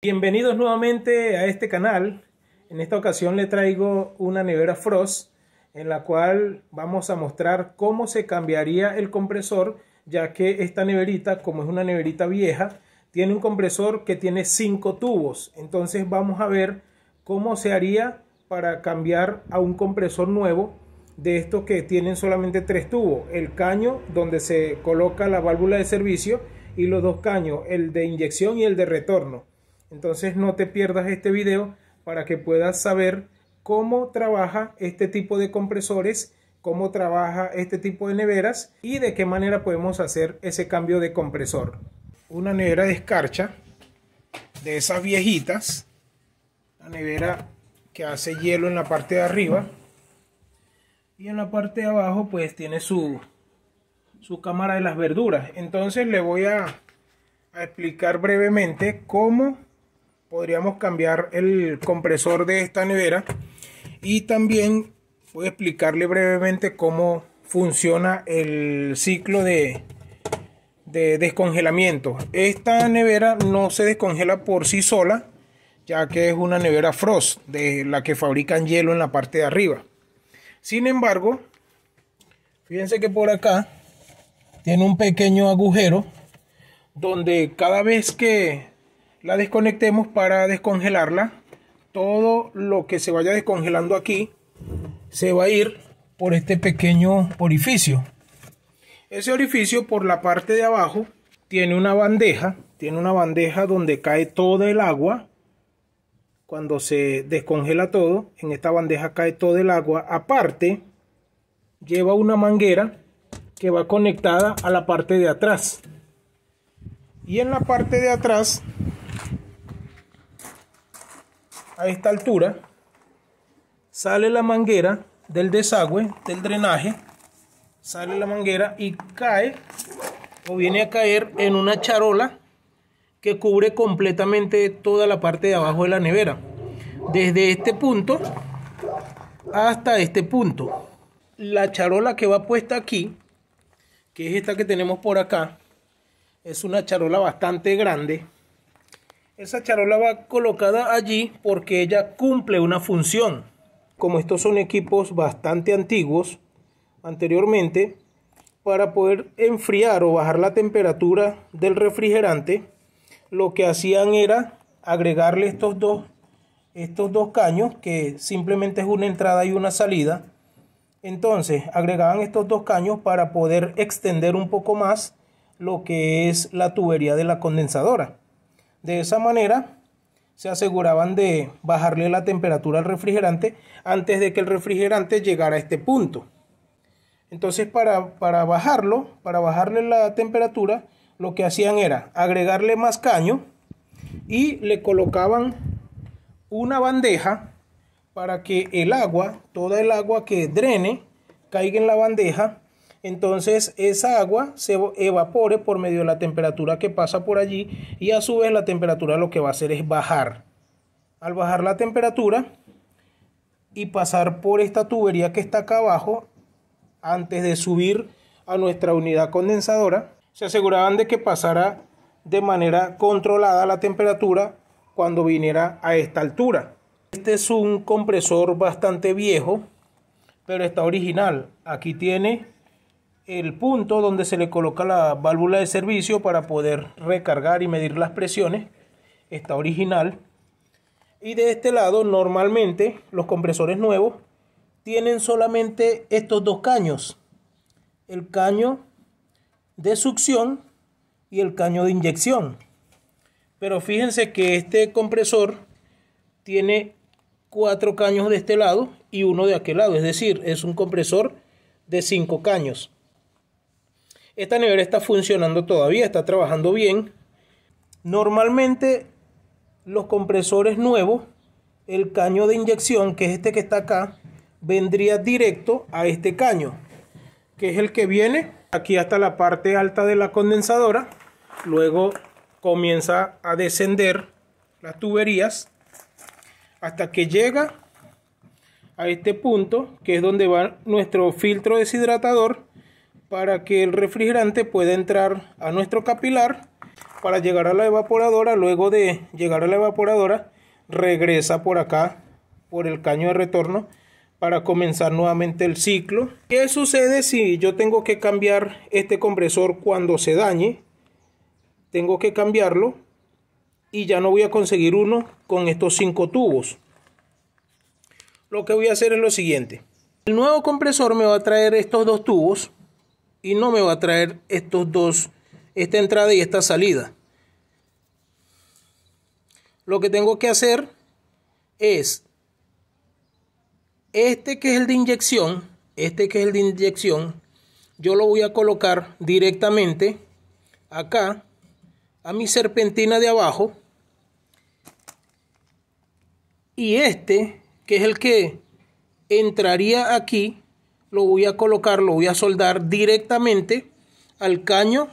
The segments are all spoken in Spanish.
Bienvenidos nuevamente a este canal. En esta ocasión le traigo una nevera Frost en la cual vamos a mostrar cómo se cambiaría el compresor ya que esta neverita, como es una neverita vieja, tiene un compresor que tiene 5 tubos. Entonces vamos a ver cómo se haría para cambiar a un compresor nuevo de estos que tienen solamente tres tubos. El caño donde se coloca la válvula de servicio y los dos caños, el de inyección y el de retorno. Entonces no te pierdas este video para que puedas saber cómo trabaja este tipo de compresores, cómo trabaja este tipo de neveras y de qué manera podemos hacer ese cambio de compresor. Una nevera de escarcha de esas viejitas, la nevera que hace hielo en la parte de arriba y en la parte de abajo pues tiene su, cámara de las verduras. Entonces le voy a explicar brevemente cómo podríamos cambiar el compresor de esta nevera y también voy a explicarle brevemente cómo funciona el ciclo de, de descongelamiento. Esta nevera no se descongela por sí sola, ya que es una nevera frost, de la que fabrican hielo en la parte de arriba. Sin embargo, fíjense que por acá tiene un pequeño agujero donde cada vez que la desconectemos para descongelarla. Todo lo que se vaya descongelando aquí se va a ir por este pequeño orificio. Ese orificio por la parte de abajo tiene una bandeja, tiene una bandeja donde cae todo el agua. Cuando se descongela todo, en esta bandeja cae todo el agua. Aparte, lleva una manguera que va conectada a la parte de atrás. Y en la parte de atrás a esta altura sale la manguera del desagüe, del drenaje, sale la manguera y cae o viene a caer en una charola que cubre completamente toda la parte de abajo de la nevera. Desde este punto hasta este punto. La charola que va puesta aquí, que es esta que tenemos por acá, es una charola bastante grande. Esa charola va colocada allí porque ella cumple una función. Como estos son equipos bastante antiguos, anteriormente, para poder enfriar o bajar la temperatura del refrigerante, lo que hacían era agregarle estos dos, estos dos caños, que simplemente es una entrada y una salida. Entonces, agregaban estos dos caños para poder extender un poco más lo que es la tubería de la condensadora. De esa manera, se aseguraban de bajarle la temperatura al refrigerante antes de que el refrigerante llegara a este punto. Entonces, para, bajarlo, para bajarle la temperatura, lo que hacían era agregarle más caño y le colocaban una bandeja para que el agua, toda el agua que drene, caiga en la bandeja entonces esa agua se evapore por medio de la temperatura que pasa por allí y a su vez la temperatura lo que va a hacer es bajar. Al bajar la temperatura y pasar por esta tubería que está acá abajo, antes de subir a nuestra unidad condensadora, se aseguraban de que pasara de manera controlada la temperatura cuando viniera a esta altura. Este es un compresor bastante viejo, pero está original. Aquí tiene el punto donde se le coloca la válvula de servicio para poder recargar y medir las presiones está original y de este lado normalmente los compresores nuevos tienen solamente estos dos caños el caño de succión y el caño de inyección pero fíjense que este compresor tiene cuatro caños de este lado y uno de aquel lado es decir es un compresor de cinco caños esta nevera está funcionando todavía, está trabajando bien. Normalmente los compresores nuevos, el caño de inyección, que es este que está acá, vendría directo a este caño, que es el que viene aquí hasta la parte alta de la condensadora. Luego comienza a descender las tuberías hasta que llega a este punto, que es donde va nuestro filtro deshidratador para que el refrigerante pueda entrar a nuestro capilar para llegar a la evaporadora. Luego de llegar a la evaporadora, regresa por acá, por el caño de retorno, para comenzar nuevamente el ciclo. ¿Qué sucede si yo tengo que cambiar este compresor cuando se dañe? Tengo que cambiarlo y ya no voy a conseguir uno con estos cinco tubos. Lo que voy a hacer es lo siguiente. El nuevo compresor me va a traer estos dos tubos y no me va a traer estos dos, esta entrada y esta salida. Lo que tengo que hacer es este que es el de inyección, este que es el de inyección, yo lo voy a colocar directamente acá a mi serpentina de abajo y este que es el que entraría aquí lo voy a colocar, lo voy a soldar directamente al caño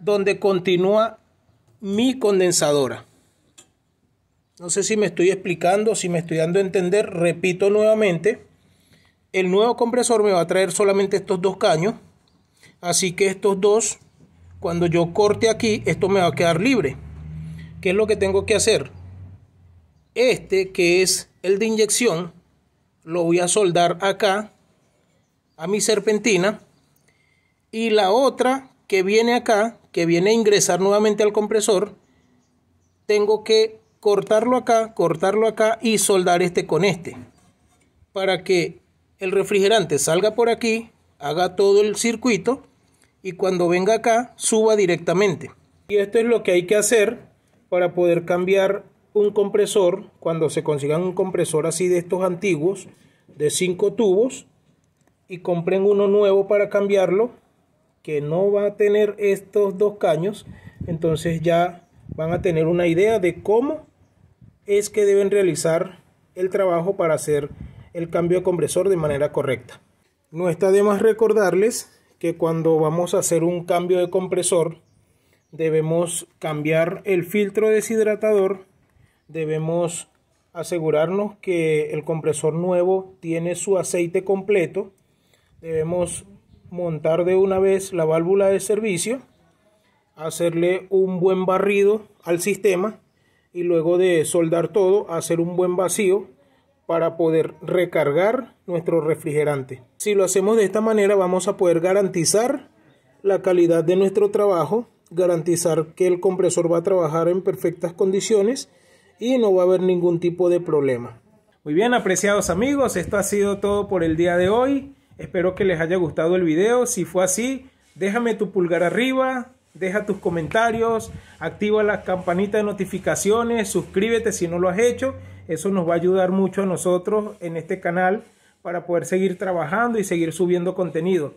donde continúa mi condensadora. No sé si me estoy explicando, si me estoy dando a entender. Repito nuevamente, el nuevo compresor me va a traer solamente estos dos caños. Así que estos dos, cuando yo corte aquí, esto me va a quedar libre. ¿Qué es lo que tengo que hacer? Este, que es el de inyección, lo voy a soldar acá a mi serpentina y la otra que viene acá, que viene a ingresar nuevamente al compresor, tengo que cortarlo acá, cortarlo acá y soldar este con este para que el refrigerante salga por aquí, haga todo el circuito y cuando venga acá suba directamente. Y esto es lo que hay que hacer para poder cambiar un compresor, cuando se consigan un compresor así de estos antiguos, de 5 tubos, y compren uno nuevo para cambiarlo, que no va a tener estos dos caños, entonces ya van a tener una idea de cómo es que deben realizar el trabajo para hacer el cambio de compresor de manera correcta. No está de más recordarles que cuando vamos a hacer un cambio de compresor, debemos cambiar el filtro deshidratador debemos asegurarnos que el compresor nuevo tiene su aceite completo. Debemos montar de una vez la válvula de servicio, hacerle un buen barrido al sistema y luego de soldar todo, hacer un buen vacío para poder recargar nuestro refrigerante. Si lo hacemos de esta manera vamos a poder garantizar la calidad de nuestro trabajo, garantizar que el compresor va a trabajar en perfectas condiciones y no va a haber ningún tipo de problema. Muy bien, apreciados amigos, esto ha sido todo por el día de hoy. Espero que les haya gustado el video. Si fue así, déjame tu pulgar arriba, deja tus comentarios, activa la campanita de notificaciones, suscríbete si no lo has hecho. Eso nos va a ayudar mucho a nosotros en este canal para poder seguir trabajando y seguir subiendo contenido.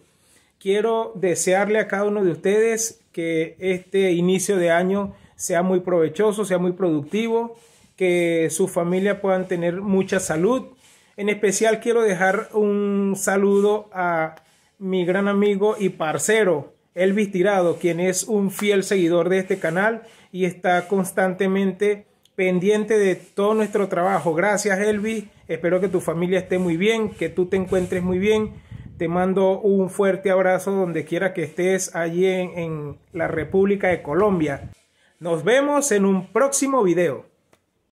Quiero desearle a cada uno de ustedes que este inicio de año sea muy provechoso, sea muy productivo que su familia puedan tener mucha salud. En especial quiero dejar un saludo a mi gran amigo y parcero Elvis Tirado, quien es un fiel seguidor de este canal y está constantemente pendiente de todo nuestro trabajo. Gracias Elvis, espero que tu familia esté muy bien, que tú te encuentres muy bien. Te mando un fuerte abrazo donde quiera que estés allí en, en la República de Colombia. Nos vemos en un próximo video.